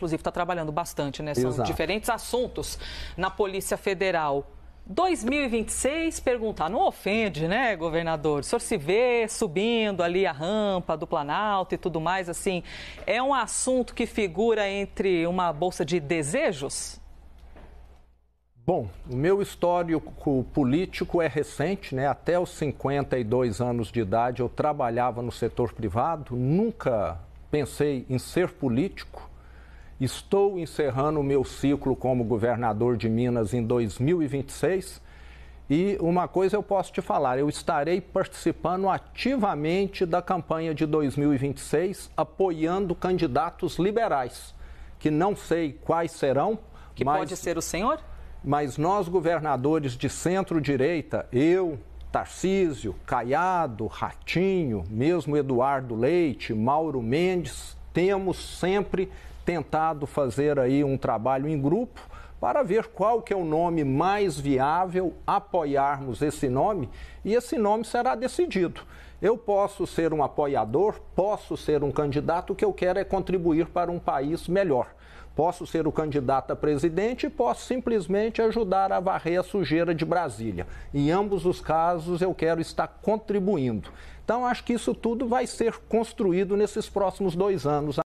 inclusive está trabalhando bastante, né? São Exato. diferentes assuntos na Polícia Federal. 2026, perguntar, não ofende, né, governador? O senhor se vê subindo ali a rampa do Planalto e tudo mais, assim, é um assunto que figura entre uma bolsa de desejos? Bom, o meu histórico político é recente, né? Até os 52 anos de idade eu trabalhava no setor privado, nunca pensei em ser político. Estou encerrando o meu ciclo como governador de Minas em 2026. E uma coisa eu posso te falar, eu estarei participando ativamente da campanha de 2026, apoiando candidatos liberais, que não sei quais serão. Que mas, pode ser o senhor? Mas nós, governadores de centro-direita, eu, Tarcísio, Caiado, Ratinho, mesmo Eduardo Leite, Mauro Mendes, temos sempre tentado fazer aí um trabalho em grupo para ver qual que é o nome mais viável, apoiarmos esse nome e esse nome será decidido. Eu posso ser um apoiador, posso ser um candidato, o que eu quero é contribuir para um país melhor. Posso ser o candidato a presidente e posso simplesmente ajudar a varrer a sujeira de Brasília. Em ambos os casos, eu quero estar contribuindo. Então, acho que isso tudo vai ser construído nesses próximos dois anos.